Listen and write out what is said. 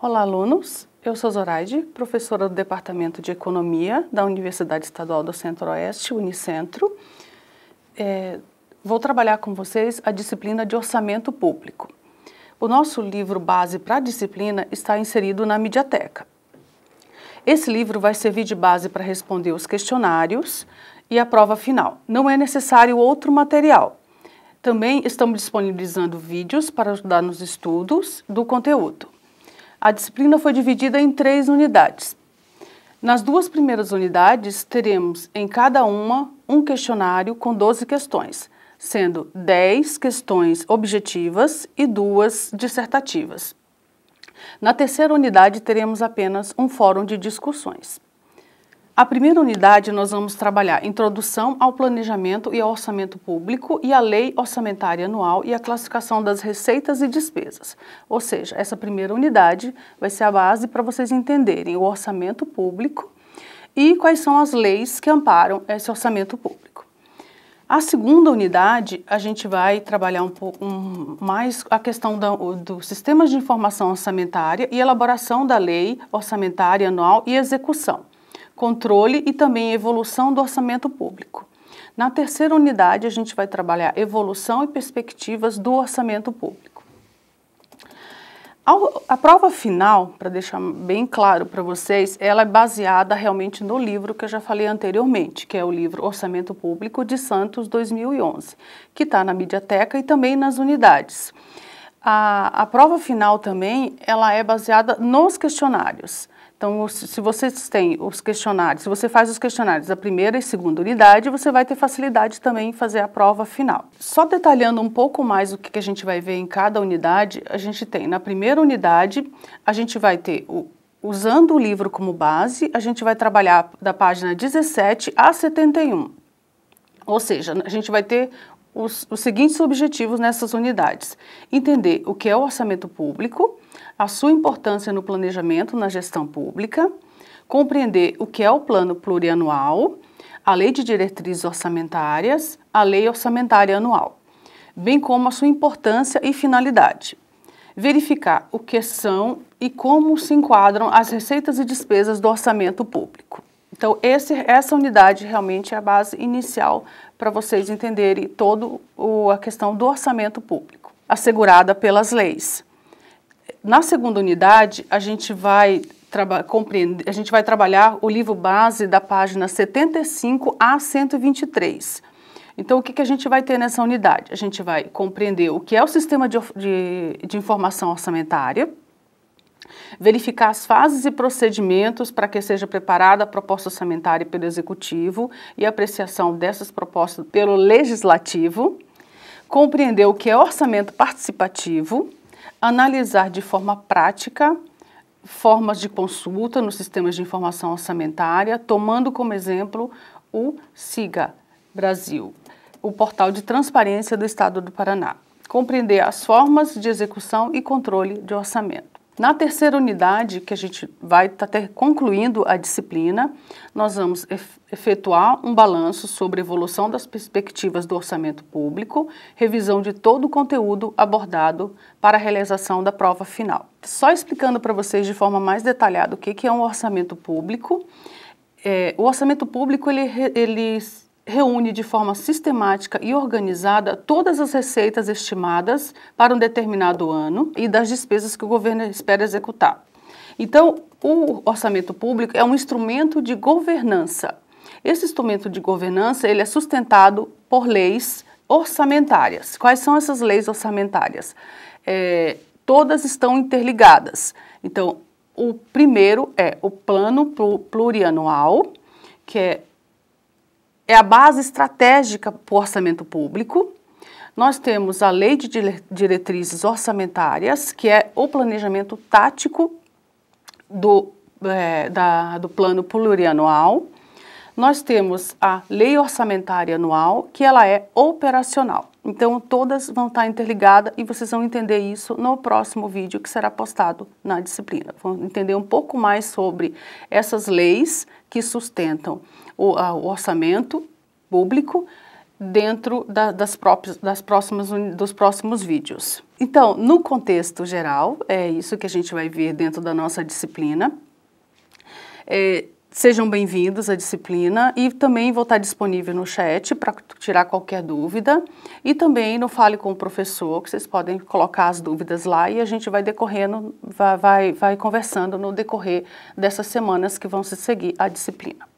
Olá, alunos. Eu sou Zoraide, professora do Departamento de Economia da Universidade Estadual do Centro-Oeste, Unicentro. É, vou trabalhar com vocês a disciplina de Orçamento Público. O nosso livro base para a disciplina está inserido na Mediateca. Esse livro vai servir de base para responder os questionários e a prova final. Não é necessário outro material. Também estamos disponibilizando vídeos para ajudar nos estudos do conteúdo. A disciplina foi dividida em três unidades. Nas duas primeiras unidades, teremos em cada uma um questionário com 12 questões, sendo 10 questões objetivas e duas dissertativas. Na terceira unidade, teremos apenas um fórum de discussões. A primeira unidade nós vamos trabalhar introdução ao planejamento e ao orçamento público e a lei orçamentária anual e a classificação das receitas e despesas. Ou seja, essa primeira unidade vai ser a base para vocês entenderem o orçamento público e quais são as leis que amparam esse orçamento público. A segunda unidade, a gente vai trabalhar um pouco um, mais a questão dos sistemas de informação orçamentária e elaboração da lei orçamentária anual e execução controle e também evolução do orçamento público. Na terceira unidade, a gente vai trabalhar evolução e perspectivas do orçamento público. A prova final, para deixar bem claro para vocês, ela é baseada realmente no livro que eu já falei anteriormente, que é o livro Orçamento Público de Santos 2011, que está na Mediateca e também nas unidades. A, a prova final também, ela é baseada nos questionários. Então, se vocês têm os questionários, se você faz os questionários da primeira e segunda unidade, você vai ter facilidade também em fazer a prova final. Só detalhando um pouco mais o que a gente vai ver em cada unidade, a gente tem na primeira unidade, a gente vai ter o Usando o livro como base, a gente vai trabalhar da página 17 a 71. Ou seja, a gente vai ter os, os seguintes objetivos nessas unidades: entender o que é o orçamento público, a sua importância no planejamento, na gestão pública, compreender o que é o plano plurianual, a lei de diretrizes orçamentárias, a lei orçamentária anual, bem como a sua importância e finalidade. Verificar o que são e como se enquadram as receitas e despesas do orçamento público. Então, esse, essa unidade realmente é a base inicial para vocês entenderem toda a questão do orçamento público, assegurada pelas leis. Na segunda unidade, a gente vai, a gente vai trabalhar o livro base da página 75 a 123. Então, o que, que a gente vai ter nessa unidade? A gente vai compreender o que é o sistema de, de, de informação orçamentária, verificar as fases e procedimentos para que seja preparada a proposta orçamentária pelo Executivo e a apreciação dessas propostas pelo Legislativo, compreender o que é orçamento participativo, analisar de forma prática formas de consulta nos sistemas de informação orçamentária, tomando como exemplo o SIGA Brasil, o portal de transparência do Estado do Paraná. Compreender as formas de execução e controle de orçamento. Na terceira unidade, que a gente vai estar tá concluindo a disciplina, nós vamos efetuar um balanço sobre a evolução das perspectivas do orçamento público, revisão de todo o conteúdo abordado para a realização da prova final. Só explicando para vocês de forma mais detalhada o que, que é um orçamento público. É, o orçamento público ele, ele reúne de forma sistemática e organizada todas as receitas estimadas para um determinado ano e das despesas que o governo espera executar. Então, o orçamento público é um instrumento de governança. Esse instrumento de governança ele é sustentado por leis orçamentárias. Quais são essas leis orçamentárias? É, todas estão interligadas. Então, o primeiro é o plano plurianual, que é é a base estratégica para o orçamento público. Nós temos a Lei de Diretrizes Orçamentárias, que é o planejamento tático do, é, da, do plano plurianual. Nós temos a Lei Orçamentária Anual, que ela é operacional. Então, todas vão estar interligadas e vocês vão entender isso no próximo vídeo que será postado na disciplina. Vão entender um pouco mais sobre essas leis que sustentam o, a, o orçamento público dentro da, das, próprias, das próximas, dos próximos vídeos. Então, no contexto geral, é isso que a gente vai ver dentro da nossa disciplina. É, sejam bem-vindos à disciplina e também vou estar disponível no chat para tirar qualquer dúvida e também no Fale com o Professor, que vocês podem colocar as dúvidas lá e a gente vai decorrendo, vai, vai, vai conversando no decorrer dessas semanas que vão se seguir à disciplina.